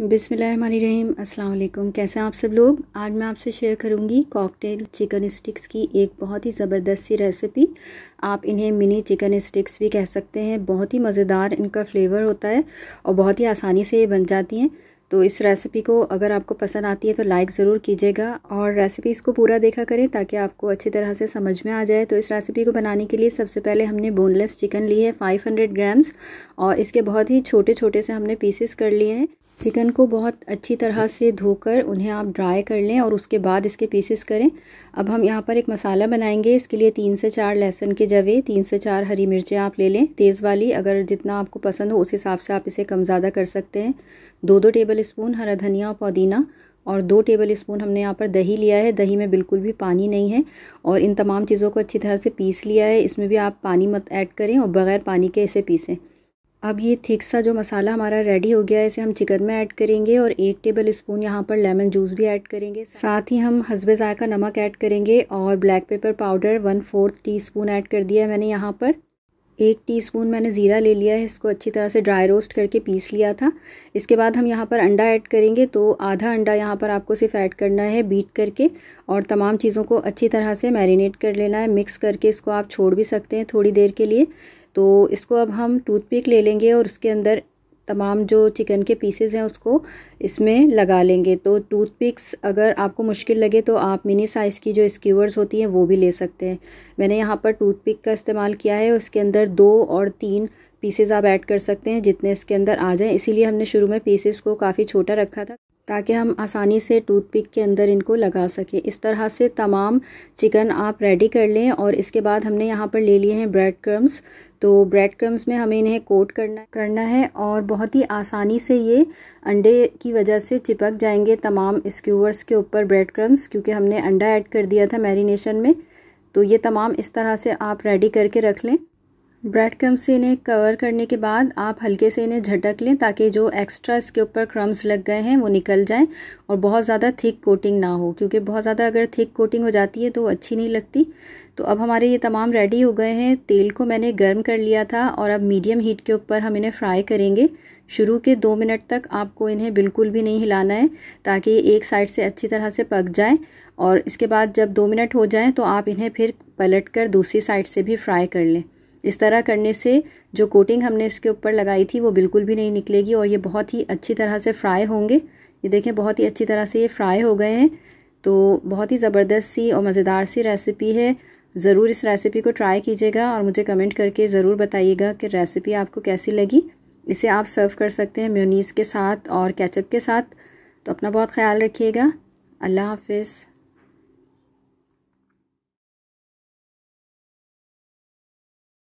बिसमीम अल्लाम कैसे हैं आप सब लोग आज मैं आपसे शेयर करूंगी कॉकटेल चिकन स्टिक्स की एक बहुत ही ज़बरदस्त सी रेसिपी आप इन्हें मिनी चिकन स्टिक्स भी कह सकते हैं बहुत ही मज़ेदार इनका फ्लेवर होता है और बहुत ही आसानी से ये बन जाती हैं तो इस रेसिपी को अगर आपको पसंद आती है तो लाइक ज़रूर कीजिएगा और रेसिपीज़ को पूरा देखा करें ताकि आपको अच्छी तरह से समझ में आ जाए तो इस रेसिपी को बनाने के लिए सबसे पहले हमने बोनलेस चिकन ली है 500 ग्राम्स और इसके बहुत ही छोटे छोटे से हमने पीसेस कर लिए हैं चिकन को बहुत अच्छी तरह से धोकर उन्हें आप ड्राई कर लें और उसके बाद इसके पीसेस करें अब हम यहाँ पर एक मसाला बनाएंगे इसके लिए तीन से चार लहसुन के जवे तीन से चार हरी मिर्चें आप ले लें तेज़ वाली अगर जितना आपको पसंद हो उस हिसाब से आप इसे कम ज़्यादा कर सकते हैं दो दो टेबल स्पून हरा धनिया और पुदीना और दो टेबल स्पून हमने यहाँ पर दही लिया है दही में बिल्कुल भी पानी नहीं है और इन तमाम चीज़ों को अच्छी तरह से पीस लिया है इसमें भी आप पानी मत ऐड करें और बग़ैर पानी के इसे पीसें अब ये थिक सा जो मसाला हमारा रेडी हो गया है इसे हम चिकन में ऐड करेंगे और एक टेबल स्पून यहाँ पर लेमन जूस भी ऐड करेंगे साथ ही हम हसबे का नमक ऐड करेंगे और black pepper powder one fourth teaspoon add कर दिया है मैंने यहाँ पर एक टीस्पून मैंने ज़ीरा ले लिया है इसको अच्छी तरह से ड्राई रोस्ट करके पीस लिया था इसके बाद हम यहाँ पर अंडा ऐड करेंगे तो आधा अंडा यहाँ पर आपको सिर्फ ऐड करना है बीट करके और तमाम चीज़ों को अच्छी तरह से मैरिनेट कर लेना है मिक्स करके इसको आप छोड़ भी सकते हैं थोड़ी देर के लिए तो इसको अब हम टूथपिक ले लेंगे और उसके अंदर तमाम जो चिकन के पीसेस हैं उसको इसमें लगा लेंगे तो टूथपिक्स अगर आपको मुश्किल लगे तो आप मिनी साइज़ की जो स्क्यूवर्स होती हैं वो भी ले सकते हैं मैंने यहाँ पर टूथपिक का इस्तेमाल किया है उसके अंदर दो और तीन पीसेस आप ऐड कर सकते हैं जितने इसके अंदर आ जाएं इसीलिए हमने शुरू में पीसेस को काफ़ी छोटा रखा था ताकि हम आसानी से टूथपिक के अंदर इनको लगा सकें इस तरह से तमाम चिकन आप रेडी कर लें और इसके बाद हमने यहाँ पर ले लिए हैं ब्रेड क्रम्स तो ब्रेड क्रम्स में हमें इन्हें कोट करना करना है और बहुत ही आसानी से ये अंडे की वजह से चिपक जाएंगे तमाम स्क्यूवर्स के ऊपर ब्रेड क्रम्स क्योंकि हमने अंडा ऐड कर दिया था मैरिनेशन में तो ये तमाम इस तरह से आप रेडी करके रख लें ब्रेड क्रम्स से इन्हें कवर करने के बाद आप हल्के से इन्हें झटक लें ताकि जो एक्स्ट्रा इसके ऊपर क्रम्स लग गए हैं वो निकल जाएं और बहुत ज़्यादा थिक कोटिंग ना हो क्योंकि बहुत ज़्यादा अगर थिक कोटिंग हो जाती है तो अच्छी नहीं लगती तो अब हमारे ये तमाम रेडी हो गए हैं तेल को मैंने गर्म कर लिया था और अब मीडियम हीट के ऊपर हम इन्हें फ्राई करेंगे शुरू के दो मिनट तक आपको इन्हें बिल्कुल भी नहीं हिलाना है ताकि ये एक साइड से अच्छी तरह से पक जाए और इसके बाद जब दो मिनट हो जाएँ तो आप इन्हें फिर पलट कर दूसरी साइड से भी फ्राई कर लें इस तरह करने से जो कोटिंग हमने इसके ऊपर लगाई थी वो बिल्कुल भी नहीं निकलेगी और ये बहुत ही अच्छी तरह से फ्राई होंगे ये देखें बहुत ही अच्छी तरह से ये फ्राई हो गए हैं तो बहुत ही ज़बरदस्त सी और मज़ेदार सी रेसिपी है ज़रूर इस रेसिपी को ट्राई कीजिएगा और मुझे कमेंट करके ज़रूर बताइएगा कि रेसिपी आपको कैसी लगी इसे आप सर्व कर सकते हैं म्यूनीस के साथ और कैचअप के साथ तो अपना बहुत ख्याल रखिएगा अल्लाह हाफिज़